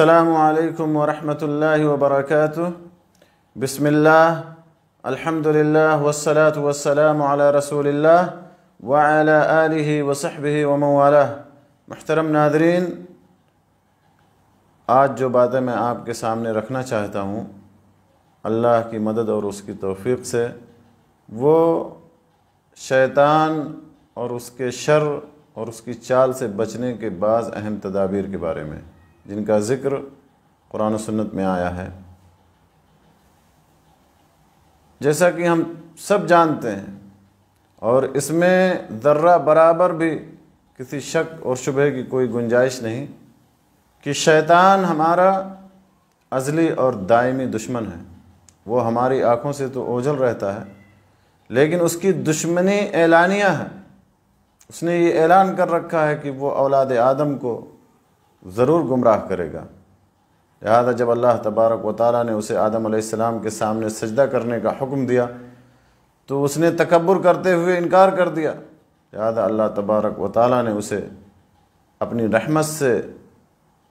अल्लाम वरहमल वबरक बसमिल्ला अल्हम्दुलिल्लाह वसलात वसलाम अला रसूलिल्लाह व अला आलिहि व सहबिहि व मवाला महतरम नादरीन आज जो बातें मैं आपके सामने रखना चाहता हूँ अल्लाह की मदद और उसकी तोफ़ी से वो शैतान और उसके शर और उसकी चाल से बचने के बाद अहम तदाबीर के बारे में जिनका ज़िक्र कुरान सन्नत में आया है जैसा कि हम सब जानते हैं और इसमें दर्रा बराबर भी किसी शक और शुबह की कोई गुंजाइश नहीं कि शैतान हमारा अजली और दायमी दुश्मन है वो हमारी आँखों से तो ओझल रहता है लेकिन उसकी दुश्मनी ऐलानिया है उसने ये ऐलान कर रखा है कि वो औलाद आदम को ज़रूर गुमराह करेगा लिहाजा जब अल्लाह तबारक व ने उसे आदम के सामने सजदा करने का हुक्म दिया तो उसने तकबर करते हुए इनकार कर दिया लिहाजा अल्लाह तबारक व ने उसे अपनी रहमत से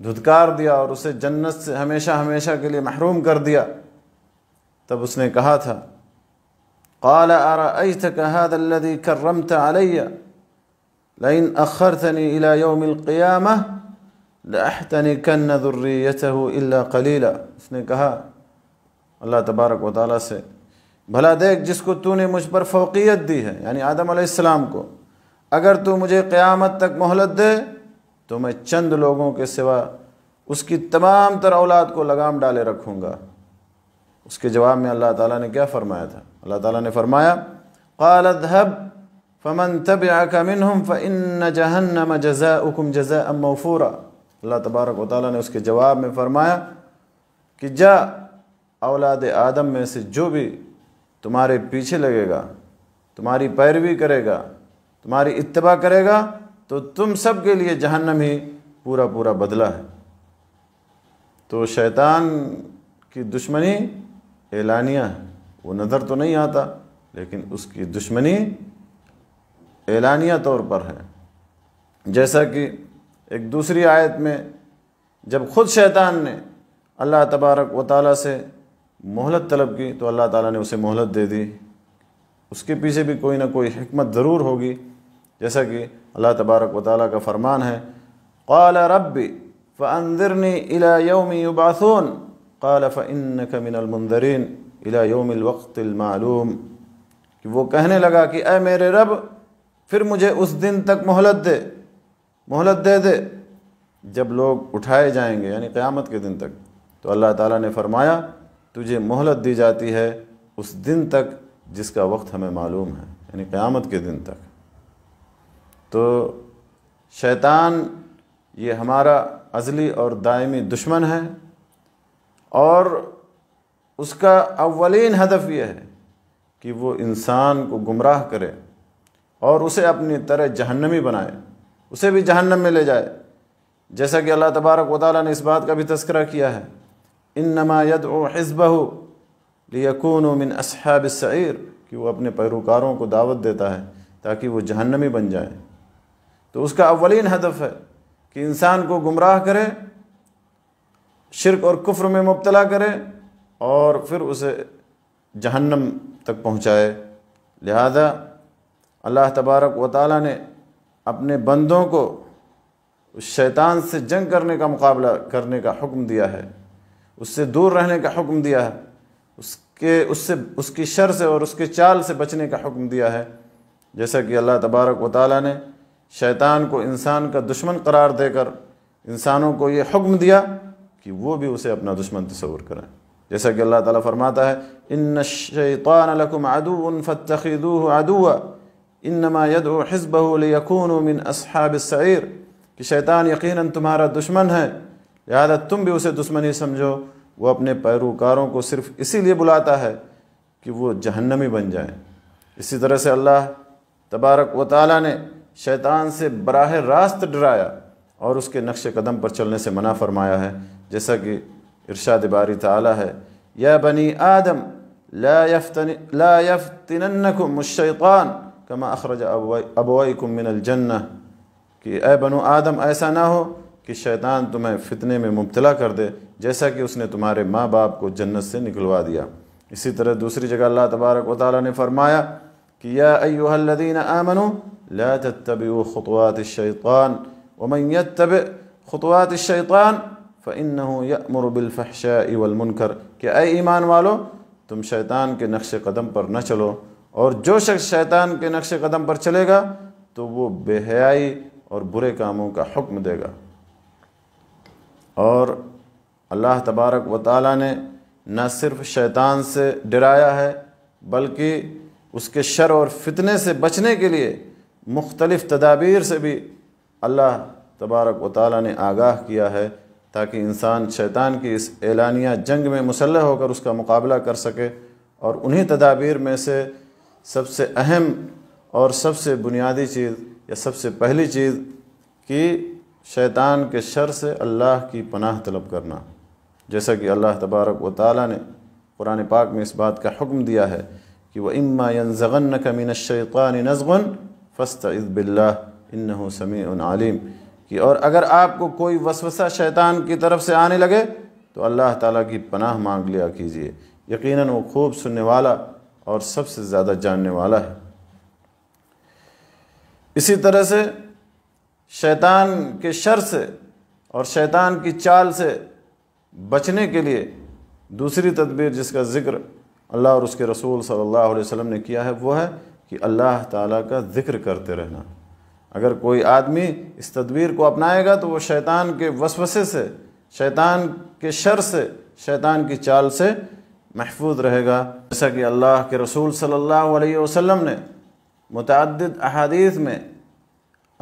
धुतकार दिया और उसे जन्नत से हमेशा हमेशा के लिए महरूम कर दिया तब उसने कहा था قال أرأيتك هذا الذي كرمت علي لئن أخرتني إلى يوم القيامة लाहतनिकन ज़ुर्रियत इल्ला कलीला उसने कहा अल्लाह तबारक व ताली से भला देख जिसको तूने मुझ पर फ़ौक़ियत दी है यानी आदम आसमाम को अगर तू मुझे क़्यामत तक मोहलत दे तो मैं चंद लोगों के सिवा उसकी तमाम तर औलाद को लगाम डाले रखूँगा उसके जवाब में अल्लाह ताला ने क्या फ़रमाया था अल्लाह ताला ने फ़रमाया क़ालदहब फ़मन तब आकमिन हम फ़ इन जहन्नम जज़ा उकम जज़ा मौफूरा अल्लाह तबारक वाली ने उसके जवाब में फ़रमाया कि जा औलाद आदम में से जो भी तुम्हारे पीछे लगेगा तुम्हारी पैरवी करेगा तुम्हारी इत्तबा करेगा तो तुम सब के लिए जहन्नम ही पूरा पूरा बदला है तो शैतान की दुश्मनी एलानिया है वो नज़र तो नहीं आता लेकिन उसकी दुश्मनी एलानिया तौर पर है जैसा कि एक दूसरी आयत में जब खुद शैतान ने अल्लाह तबारक व ताली से मोहलत तलब की तो अल्लाह ताला ने उसे मोहलत दे दी उसके पीछे भी कोई ना कोई हमत ज़रूर होगी जैसा कि अल्लाह तबारक व ताली का फरमान है काल रब फ़ानदरनी योमी उबासून काल फ़िन कमिनमंदरीन इला योमिलवक्तमालूम कि वो कहने लगा कि अ मेरे रब फिर मुझे उस दिन तक मोहलत दे मोहलत दे दे जब लोग उठाए जाएंगे यानी क़यामत के दिन तक तो अल्लाह ताला ने फरमाया तुझे मोहलत दी जाती है उस दिन तक जिसका वक्त हमें मालूम है यानी क़यामत के दिन तक तो शैतान ये हमारा अजली और दायमी दुश्मन है और उसका अवलिन हदफ ये है कि वो इंसान को गुमराह करे और उसे अपनी तरह जहन्नमी बनाए उसे भी जहन्नम में ले जाए जैसा कि अल्लाह तबारक वाली ने इस बात का भी तस्करा किया है इन नमा यद ओ हिजबहू लियकून मिन असहाब सैर कि वो अपने पैरोकारों को दावत देता है ताकि वो जहन्नमी बन जाए तो उसका अवलिन हदफ है कि इंसान को गुमराह करे शिरक और कुफ्र में मुबतला करे और फिर उसे जहन्नम तक पहुँचाए लिहाजा अल्लाह तबारक व ने अपने बंदों को उस शैतान से जंग करने का मुकाबला करने का हुक्म दिया है उससे दूर रहने का हुक्म दिया है उसके उससे उसकी शर से और उसके चाल से बचने का हुक्म दिया है जैसा कि अल्लाह तबारक व ताली ने शैतान को इंसान का दुश्मन करार देकर इंसानों को ये हुक्म दिया कि वो भी उसे अपना दुश्मन तस्वर करें जैसा कि अल्लाह ताला फरमाता है इन शैतान लकुम अदू फ़तखीदू अदुआ इन नमा यद हिजबहलियकून मिन असहाब सैर कि शैतान यकीनन तुम्हारा दुश्मन है लिहाजा तुम भी उसे दुश्मनी समझो वो अपने पैरोकारों को सिर्फ इसीलिए बुलाता है कि वो जहन्नमी बन जाए इसी तरह से अल्लाह तबारक व ताली ने शैतान से बराह रास्त डराया और उसके नक्श कदम पर चलने से मना फरमाया है जैसा कि इरशाद बारी ताला है या बनी आदम ला यफ्तन ला यफ्तिनकुम कमा अखरज मिनल जन्न कि ए बनो आदम ऐसा ना हो कि शैतान तुम्हें फितने में मुबतला कर दे जैसा कि उसने तुम्हारे माँ बाप को जन्नत से निकलवा दिया इसी तरह दूसरी जगह अल्लाह तबारक वाली ने फरमाया कि या अयुहदीन आमनु ला तब ख़ुतवात शैतान वमैत तब ख़ुतवात शैतान फ़िन यमरबिलफ़शावलमनकर कि ए ईमान वालो तुम शैतान के नक्श कदम पर न चलो और जो शख्स शैतान के नक्श कदम पर चलेगा तो वो बेहयाई और बुरे कामों का हुक्म देगा और अल्लाह तबारक व ताली ने न सिर्फ शैतान से डराया है बल्कि उसके शर और फितने से बचने के लिए मुख्तलिफ़ तदाबीर से भी अल्लाह तबारक व ताली ने आगाह किया है ताकि इंसान शैतान की इस एलानिया जंग में मुसलह होकर उसका मुकाबला कर सके और उन्हीं तदाबीर में से सबसे अहम और सबसे बुनियादी चीज़ या सबसे पहली चीज़ कि शैतान के शर से अल्लाह की पनाह तलब करना जैसा कि अल्लाह तबारक व ताली ने कुरान पाक में इस बात का हुक्म दिया है कि वह इम्मा यनजगन कमिन शैतान नजगन फ़स्त बिल्ला इन समी आलिम कि और अगर आपको कोई वसवसा शैतान की तरफ से आने लगे तो अल्लाह ताला की पनाह मांग लिया कीजिए यकीनन वो खूब सुनने वाला और सबसे ज़्यादा जानने वाला है इसी तरह से शैतान के शर से और शैतान की चाल से बचने के लिए दूसरी तदबीर जिसका ज़िक्र अल्लाह और उसके रसूल सल्लल्लाहु अलैहि वसल्लम ने किया है वो है कि अल्लाह ताला का ज़िक्र करते रहना अगर कोई आदमी इस तदबीर को अपनाएगा तो वो शैतान के वसवसे से शैतान के शर से शैतान की चाल से महफूज रहेगा जैसा कि अल्लाह के रसूल सल्लल्लाहु अलैहि वसल्लम ने मुतद अहादीस में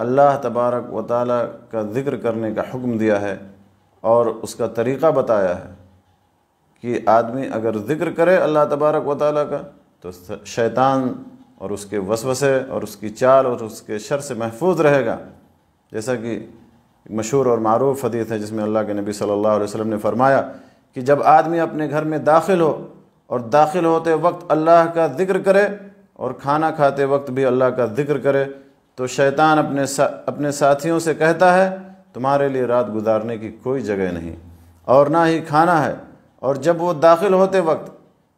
अल्लाह तबारक व ताली का ज़िक्र करने का हुक्म दिया है और उसका तरीक़ा बताया है कि आदमी अगर ज़िक्र करे अल्लाह तबारक व ताली का तो शैतान और उसके वसवसे और उसकी चाल और उसके शर से महफूज रहेगा जैसा कि मशहूर और मरूफ हदीत है जिसमें अल्लाह के नबी सल्लल्लाहु अलैहि वसल्लम ने फरमाया कि जब आदमी अपने घर में दाखिल हो और दाखिल होते वक्त अल्लाह का ज़िक्र करे और खाना खाते वक्त भी अल्लाह का ज़िक्र करे तो शैतान अपने सा, अपने साथियों से कहता है तुम्हारे लिए रात गुजारने की कोई जगह नहीं और ना ही खाना है और जब वो दाखिल होते वक्त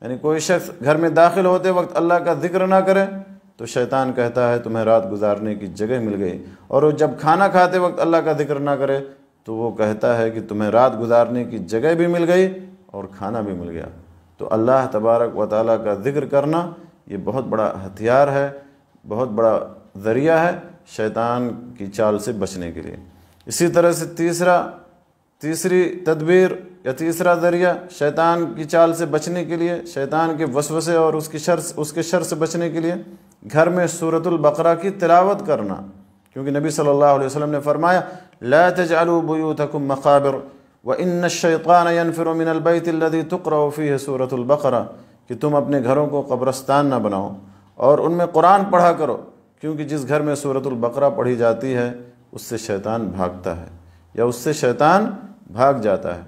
यानी कोई शख्स घर में दाखिल होते वक्त अल्लाह का ज़िक्र ना करे तो शैतान कहता है तुम्हें रात गुजारने की जगह मिल गई और वो जब खाना खाते वक्त अल्लाह का ज़िक्र ना करे तो वो कहता है कि तुम्हें रात गुजारने की जगह भी मिल गई और खाना भी मिल गया तो अल्लाह तबारक व ताली का जिक्र करना ये बहुत बड़ा हथियार है बहुत बड़ा ज़रिया है शैतान की चाल से बचने के लिए इसी तरह से तीसरा तीसरी तदबीर या तीसरा ज़रिया शैतान की चाल से बचने के लिए शैतान के वसवसे और उसकी शर उसके शर से बचने के लिए घर में सूरतुल बकरा की तिलावत करना क्योंकि नबी सल्लल्लाहु अलैहि वसल्लम ने फरमाया لا تجعلوا بيوتكم مقابر وإن الشيطان ينفر من البيت الذي تقرأ فيه सूरत الबकरा कि तुम अपने घरों को कब्रस्तान ना बनाओ और उनमें कुरान पढ़ा करो क्योंकि जिस घर में सूरत बकरा पढ़ी जाती है उससे शैतान भागता है या उससे शैतान भाग जाता है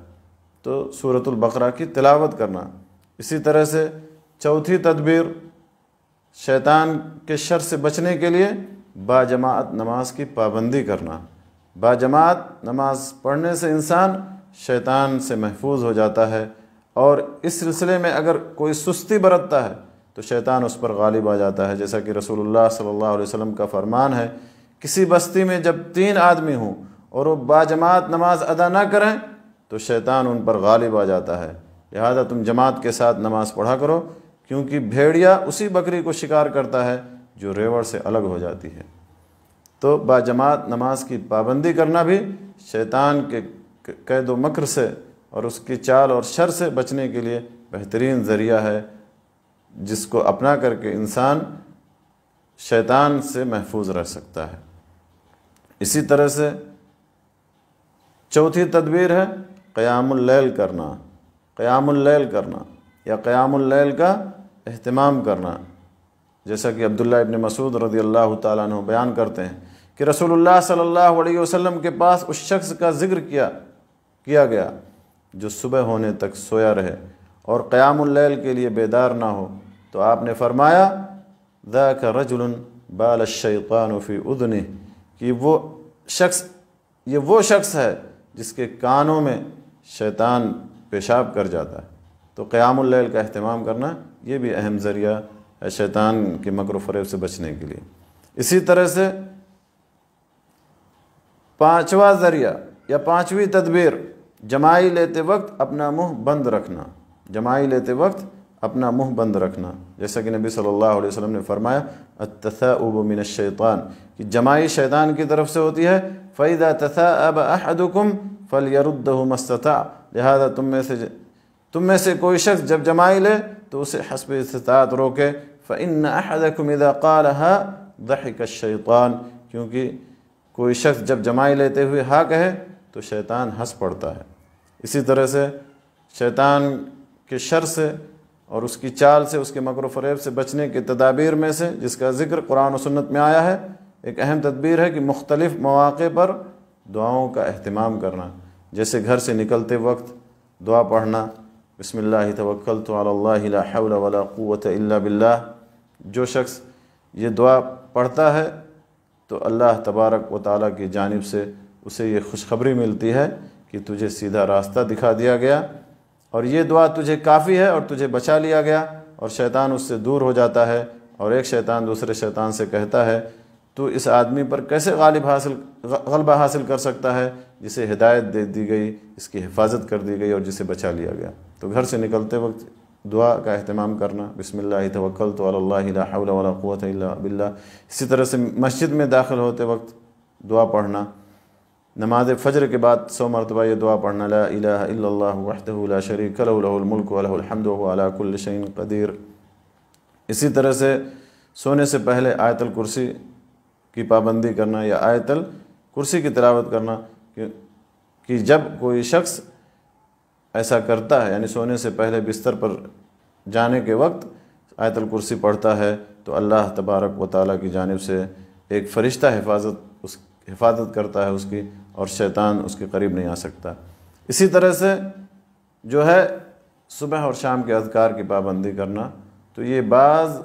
तो सूरत बकरा की तिलावत करना इसी तरह से चौथी तदबीर शैतान के शर से बचने के लिए बाजमात नमाज की पाबंदी करना बाजमात नमाज पढ़ने से इंसान शैतान से महफूज हो जाता है और इस सिलसिले में अगर कोई सुस्ती बरतता है तो शैतान उस पर गालिब आ जाता है जैसा कि रसूलुल्लाह सल्लल्लाहु अलैहि वसल्लम का फरमान है किसी बस्ती में जब तीन आदमी हों और वो बाजमात नमाज अदा ना करें तो शैतान उन पर गालिब आ जाता है लिहाजा तुम जमात के साथ नमाज पढ़ा करो क्योंकि भेड़िया उसी बकरी को शिकार करता है जो रेवड़ से अलग हो जाती है तो बाजमात नमाज की पाबंदी करना भी शैतान के कैद मकर से और उसकी चाल और शर से बचने के लिए बेहतरीन ज़रिया है जिसको अपना करके इंसान शैतान से महफूज रह सकता है इसी तरह से चौथी तदबीर है क़यामुल्लैल करना क़यामुल्लैल करना या क़यामुल्लैल का अहतमाम करना जैसा कि अब्दुल्ला इबन मसूद रदी अल्लाह तु बयान करते हैं कि रसूलुल्लाह सल्लल्लाहु अलैहि वसल्लम के पास उस शख्स का जिक्र किया किया गया जो सुबह होने तक सोया रहे और क्यामैल के लिए बेदार ना हो तो आपने फरमाया दा का बाल शैफ़ानफ़ी उदनी कि वो शख्स ये वो शख्स है जिसके कानों में शैतान पेशाब कर जाता है तो क़यामुल्लैल का अहतमाम करना ये भी अहम ज़रिया शैतान के मकर फरेब से बचने के लिए इसी तरह से पांचवा ज़रिया या पांचवी तदबीर जमाई लेते वक्त अपना मुंह बंद रखना जमाई लेते वक्त अपना मुंह बंद रखना जैसा कि नबी सल्लल्लाहु अलैहि वसल्लम ने फरमाया अतसाउब मिन शैतान कि जमाई शैतान की तरफ से होती है फ़ैदा तथा अब अहदुकुम फल यरुद्द मस्तता लिहाजा तुम में से तुम में से कोई शख्स जब जमाई ले तो उसे हसब इस्तात रोके फ़िन हा दहिक शैतान क्योंकि कोई शख्स जब जमाई लेते हुए हा कहे तो शैतान हंस पड़ता है इसी तरह से शैतान के शर से और उसकी चाल से उसके मकर फरेब से बचने के तदाबीर में से जिसका जिक्र कुरान और सुन्नत में आया है एक अहम तदबीर है कि मुख्तलिफ़ मौाक़े पर दुआओं का अहतमाम करना जैसे घर से निकलते वक्त दुआ पढ़ना बसमिल्ल तवक्ल तो वलावत बिल्ला जो शख्स ये दुआ पढ़ता है तो अल्लाह तबारक व ताली की जानब से उसे ये खुशखबरी मिलती है कि तुझे सीधा रास्ता दिखा दिया गया और ये दुआ तुझे काफ़ी है और तुझे बचा लिया गया और शैतान उससे दूर हो जाता है और एक शैतान दूसरे शैतान से कहता है तो इस आदमी पर कैसे गालिब हासिल गलबा हासिल कर सकता है जिसे हिदायत दे दी गई इसकी हिफाजत कर दी गई और जिसे बचा लिया गया तो घर से निकलते वक्त दुआ का अहतमाम करना बिसमिल्ल तवक्ल तो अल्लाहवत बिल्ला इसी तरह से मस्जिद में दाखिल होते वक्त दुआ पढ़ना नमाज फ़जर के बाद सौ मरतबा ये दुआ पढ़ना ला शरीक लहमल्क अलहमदिन कदीर इसी तरह से सोने से पहले आयतल कुर्सी की पाबंदी करना या आयतल कुर्सी की तलावत करना कि जब कोई शख्स ऐसा करता है यानी सोने से पहले बिस्तर पर जाने के वक्त आयतल कुर्सी पढ़ता है तो अल्लाह तबारक व ताली की जानब से एक फ़रिश्ता हिफाजत उस हिफाजत करता है उसकी और शैतान उसके करीब नहीं आ सकता इसी तरह से जो है सुबह और शाम के अधिकार की पाबंदी करना तो ये बाज़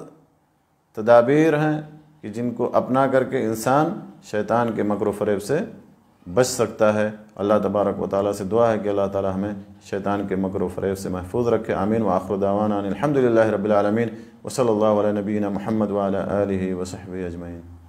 तदाबीर हैं कि जिनको अपना करके इंसान शैतान के मकर फरेब से बच सकता है अल्लाह तबारक व ताली से दुआ है कि अल्लाह ताली हमें शैतान के मकर फरेब से महफूज रखे आमीन व आखर दावाना अलहमदिल्ला रबीआलमीन वसल नबीना महमद वाल वसहब अजमैन